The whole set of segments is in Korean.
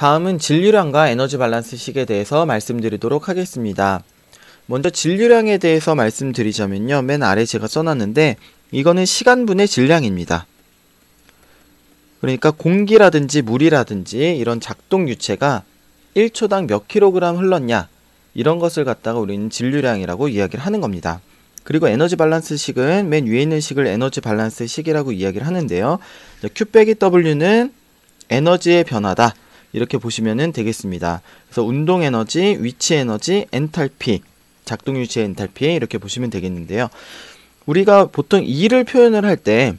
다음은 진류량과 에너지 밸런스식에 대해서 말씀드리도록 하겠습니다. 먼저 진류량에 대해서 말씀드리자면요. 맨 아래 제가 써놨는데 이거는 시간분의 질량입니다. 그러니까 공기라든지 물이라든지 이런 작동 유체가 1초당 몇 킬로그램 흘렀냐 이런 것을 갖다가 우리는 진류량이라고 이야기를 하는 겁니다. 그리고 에너지 밸런스 식은 맨 위에 있는 식을 에너지 밸런스 식이라고 이야기를 하는데요. Q 빼기 W는 에너지의 변화다. 이렇게 보시면 되겠습니다. 그래서 운동 에너지, 위치 에너지, 엔탈피, 작동 유치 엔탈피 이렇게 보시면 되겠는데요. 우리가 보통 일을 표현을 할때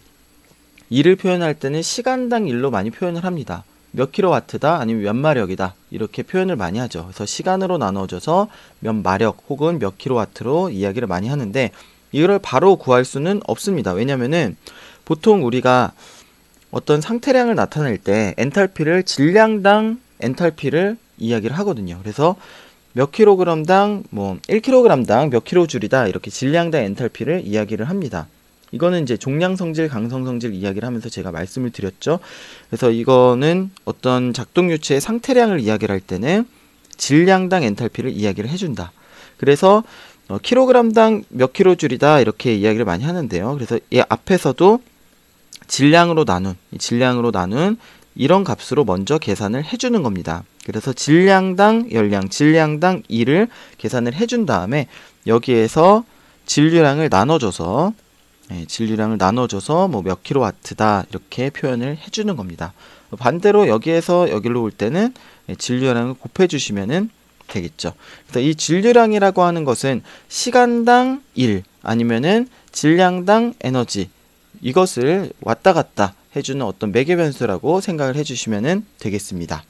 일을 표현할 때는 시간당 일로 많이 표현을 합니다. 몇 킬로와트다 아니면 몇 마력이다 이렇게 표현을 많이 하죠. 그래서 시간으로 나눠져서 몇 마력 혹은 몇 킬로와트로 이야기를 많이 하는데 이걸 바로 구할 수는 없습니다. 왜냐면은 보통 우리가 어떤 상태량을 나타낼 때 엔탈피를 질량당 엔탈피를 이야기를 하거든요. 그래서 몇 킬로그램당 뭐 1킬로그램당 몇 킬로줄이다 이렇게 질량당 엔탈피를 이야기를 합니다. 이거는 이제 종량 성질, 강성 성질 이야기를 하면서 제가 말씀을 드렸죠. 그래서 이거는 어떤 작동 유체의 상태량을 이야기를 할 때는 질량당 엔탈피를 이야기를 해준다. 그래서 어, 킬로그램당 몇 킬로줄이다 이렇게 이야기를 많이 하는데요. 그래서 이 앞에서도 질량으로 나눈 질량으로 나눈 이런 값으로 먼저 계산을 해주는 겁니다. 그래서 질량당 열량, 질량당 일을 계산을 해준 다음에 여기에서 진류량을 나눠줘서 예, 진류량을 나눠줘서 뭐 몇 킬로와트다 이렇게 표현을 해주는 겁니다. 반대로 여기에서 여기로 올 때는 예, 진류량을 곱해주시면은 되겠죠. 그래서 이 진류량이라고 하는 것은 시간당 일 아니면은 질량당 에너지 이것을 왔다 갔다 해주는 어떤 매개 변수라고 생각을 해주시면 되겠습니다.